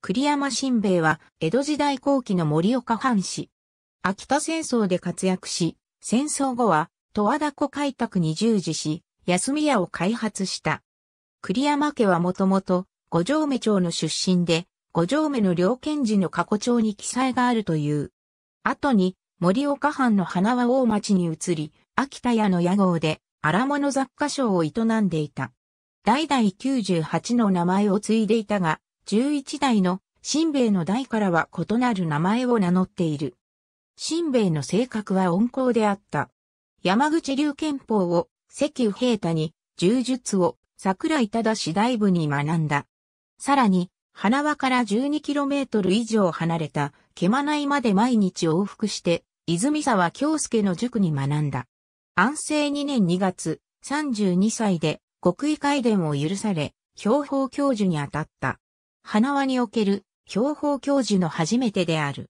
栗山新兵衛は、江戸時代後期の森岡藩士。秋田戦争で活躍し、戦争後は、戸和田湖開拓に従事し、休み屋を開発した。栗山家はもともと、五条目町の出身で、五条目の両県寺の過去町に記載があるという。後に、森岡藩の花輪大町に移り、秋田屋の屋号で、荒物雑貨商を営んでいた。代々98の名前を継いでいたが、11代の新兵衛の代からは異なる名前を名乗っている。新兵衛の性格は温厚であった。山口流憲法を石油平太に、柔術を桜井忠次大部に学んだ。さらに、花輪から 12km 以上離れた、毛間内まで毎日往復して、泉沢京介の塾に学んだ。安政2年2月、32歳で、国威会伝を許され、標法教授に当たった。花輪における標法教授の初めてである。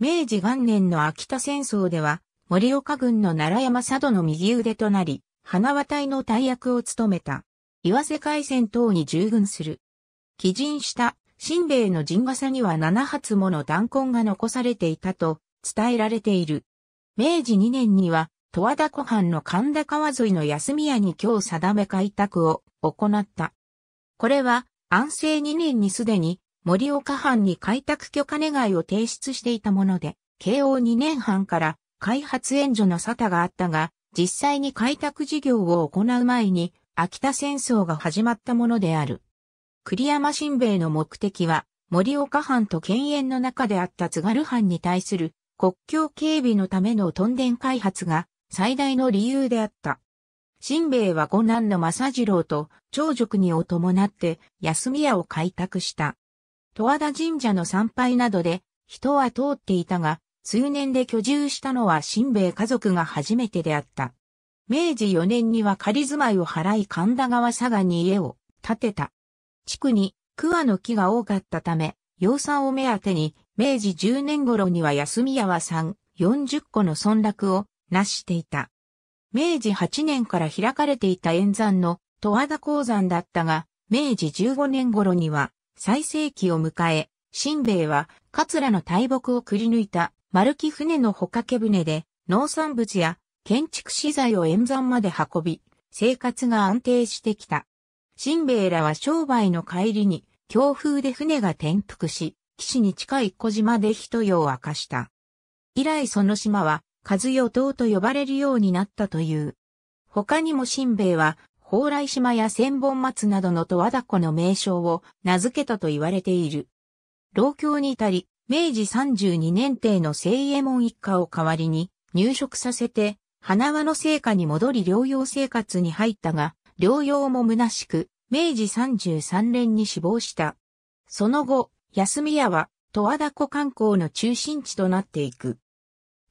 明治元年の秋田戦争では、森岡軍の奈良山佐渡の右腕となり、花輪隊の大役を務めた。岩瀬海戦等に従軍する。起陣した新兵の陣笠には7発もの弾痕が残されていたと伝えられている。明治2年には、十和田湖畔の神田川沿いの休み屋に今日定め開拓を行った。これは安政2年にすでに森岡藩に開拓許可願いを提出していたもので、慶応2年半から開発援助の沙汰があったが、実際に開拓事業を行う前に、秋田戦争が始まったものである。栗山新兵衛の目的は、森岡藩と県縁の中であった津軽藩に対する国境警備のためのトンデン開発が最大の理由であった。新兵衛は五男の正次郎と長女にを伴って休み屋を開拓した。戸和田神社の参拝などで人は通っていたが、数年で居住したのは新兵衛家族が初めてであった。明治4年には仮住まいを払い神田川佐賀に家を建てた。地区に桑の木が多かったため、養蚕を目当てに、明治10年頃には休み屋は3、40個の村落を成していた。明治8年から開かれていた演山の十和田鉱山だったが、明治15年頃には最盛期を迎え、新兵衛は桂の大木をくり抜いた丸木船の帆掛け船で農産物や建築資材を演山まで運び、生活が安定してきた。新兵衛らは商売の帰りに強風で船が転覆し、岸に近い小島で一夜を明かした。以来その島は和代党と呼ばれるようになったという。他にも新兵衛は、蓬莱島や千本松などの十和田湖の名称を名付けたと言われている。老境に至り、明治32年定の聖衛門一家を代わりに入植させて、花輪の成果に戻り療養生活に入ったが、療養も虚しく、明治33年に死亡した。その後、休み屋は、十和田湖観光の中心地となっていく。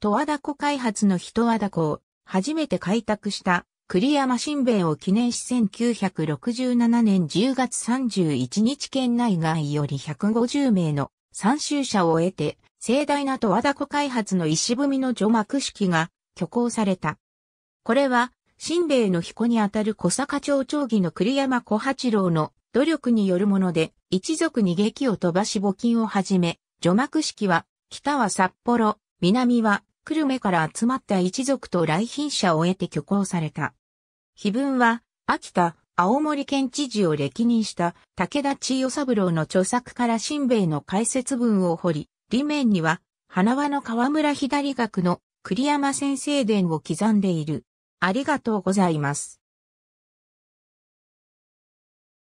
戸和田湖開発の人和田湖を初めて開拓した栗山新兵衛を記念し1967年10月31日県内外より150名の参集者を得て盛大な戸和田湖開発の石踏みの除幕式が挙行された。これは新兵衛の彦にあたる小坂町町議の栗山小八郎の努力によるもので、一族に劇を飛ばし募金をはじめ、除幕式は、北は札幌、南は、久留米から集まった一族と来賓者を得て挙行された。碑文は、秋田、青森県知事を歴任した武田千代三郎の著作から新米の解説文を掘り、裏面には、花輪の河村左学の栗山先生伝を刻んでいる。ありがとうございます。